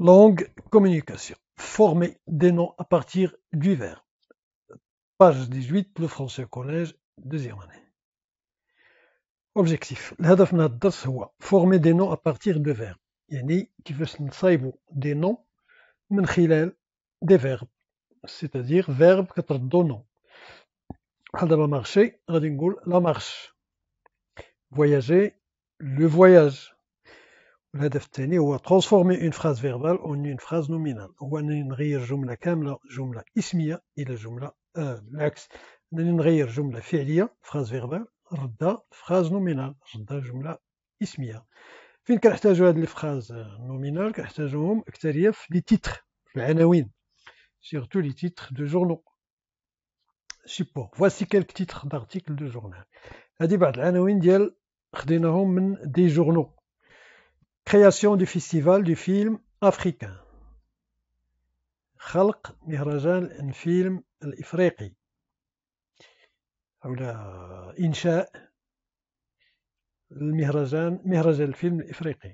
Langue communication. Former des noms à partir du verbe. Page 18, le français au collège, deuxième année. Objectif. former des noms à partir de verbes. il y a des noms من des verbes. C'est-à-dire verbes qui nom. بحال noms, la marche. Voyager, le voyage. الهدف الثاني هو ترانسفورمي اون فراز une اون اون فراز نومينال هو انني نغير جمله كامله جمله اسميه الى جمله آه نغير جمله فعليه phrase فيربال فراز نومينال جمله اسميه فين كنحتاجو لي كنحتاجوهم في لي العناوين surtout les titres de journaux. Support. Voici quelques titres d'articles de journal. هذه بعض العناوين ديال خديناهم من Création du festival du film africain. « khalq mihrajan un film l'ifraïki. » Ou « Incha l'mihrajan mihrajan un film l'ifraïki. »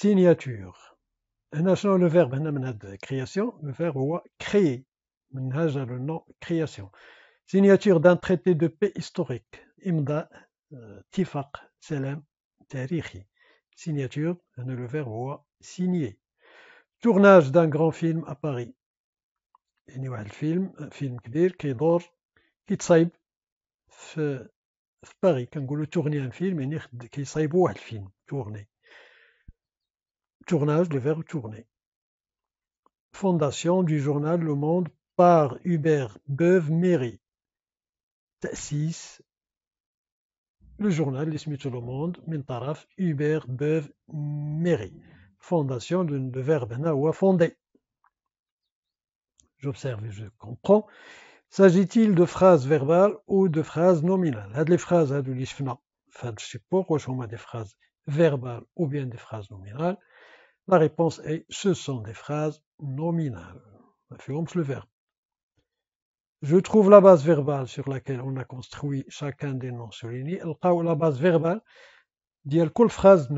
Signature. Nous avons le verbe « création ». Le verbe est « créer, Nous avons le nom « création ». Signature d'un traité de paix historique. « Imda euh, tifaq salam tariqi. » signature, le verbe voix signé. Tournage d'un grand film à Paris. Il y a un film, un film qui est qui est Paris. Quand on tourner un film, il y a un film tourné Tournage, le verbe tourner. Fondation du journal Le Monde par Hubert Beuve-Méry. 6 le journal le Monde, Mintaraf, Hubert Beuve, Méry. Fondation de, Verbena ou à fondé. J'observe et je comprends. S'agit-il de phrases verbales ou de phrases nominales Les phrases de l'Isfna, enfin, je ne sais pas ce sont des phrases verbales ou bien des phrases nominales. La réponse est ce sont des phrases nominales. le verbe. Je trouve la base verbale sur laquelle on a construit chacun des noms soulignés. La base verbale, dit phrase,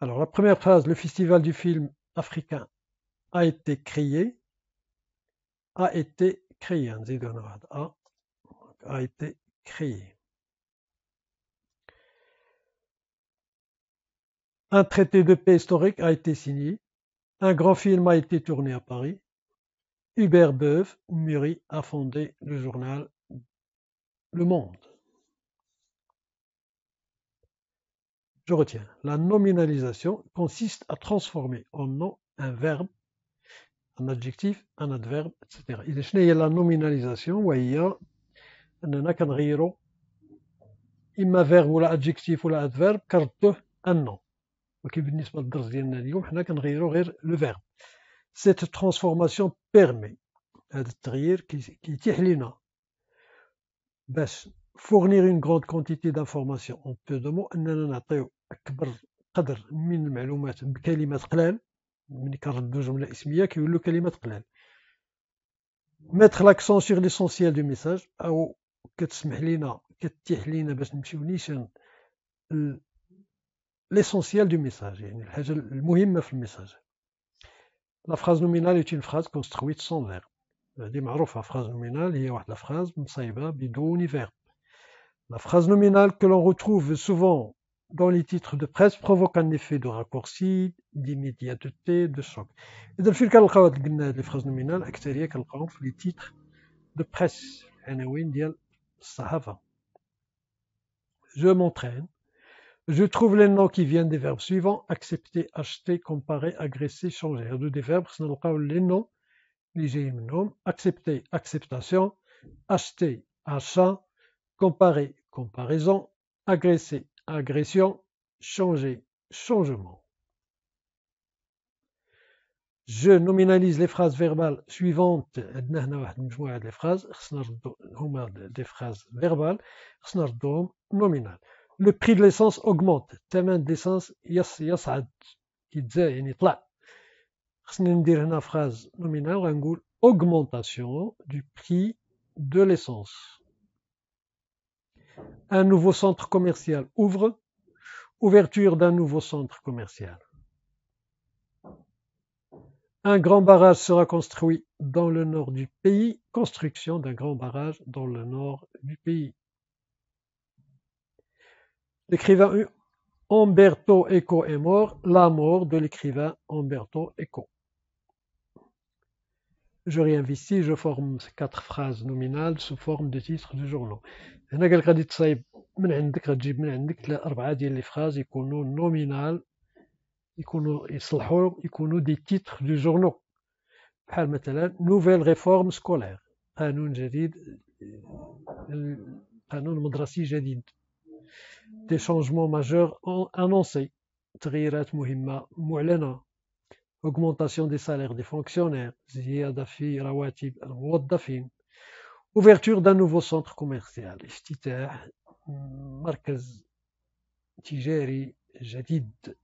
alors la première phrase le festival du film africain a été créé a été créé hein, a été créé un traité de paix historique a été signé un grand film a été tourné à Paris, Hubert Boeuf Murie a fondé le journal Le Monde. Je retiens, la nominalisation consiste à transformer en nom un verbe, un adjectif, un adverbe, etc. Il y a la nominalisation Il y ou un verbe un adjectif l'adverbe un un nom. ولكن بالنسبه للدرس ديالنا اليوم حنا كنغيروا غير لو فيرب سيت ترانسفورماسيون بيرمي هذا التغيير كيتيح لينا باش فورنير اون غروند كونتيتي دانفورماسيون اون بو دو مو اننا نعطيو اكبر قدر من المعلومات بكلمات قلال ملي كنردو جمله اسميه كيولوا كلمات قلال ميتر لاكسون سور ليسونسيال دو ميساج او كتسمح لينا كتيح لينا باش نمشيو نيشان l'essentiel du message, La phrase nominale est une phrase construite sans verbe. La phrase nominale est la phrase La phrase nominale que l'on retrouve souvent dans les titres de presse provoque un effet de raccourci, d'immédiateté, de choc. Et dans le les phrases nominales, les titres de presse, Je m'entraîne. Je trouve les noms qui viennent des verbes suivants accepter, acheter, comparer, agresser, changer. De des verbes, les noms les noms. accepter, acceptation, acheter, achat, comparer, comparaison, agresser, agression, changer, changement. Je nominalise les phrases verbales suivantes. Je vais phrases des phrases verbales nominales. Le prix de l'essence augmente, d'essence دو ليسونس يصعد كيتزايد يعني طلع de phrase augmentation du prix de l'essence. un nouveau centre commercial ouvre, ouverture d'un nouveau centre commercial. Un grand barrage sera construit dans le nord du pays, construction d'un grand barrage dans le nord du pays. L'écrivain Umberto Eco est mort, la mort de l'écrivain Umberto Eco. Je réinvestis, je forme ces quatre phrases nominales sous forme de titres du journaux. Je vais vous dire que les phrases nominales, les titres du journaux, les titres du journaux, nominal, titres connaissent journaux, les titres du journaux, les titres du journaux, les titres des changements majeurs annoncés. Tririat muhima Mu'lena. Augmentation des salaires des fonctionnaires. Ziyadafi Rawatib Al-Wadafim. Ouverture d'un nouveau centre commercial. Iftitah marquez Tijeri Jadid.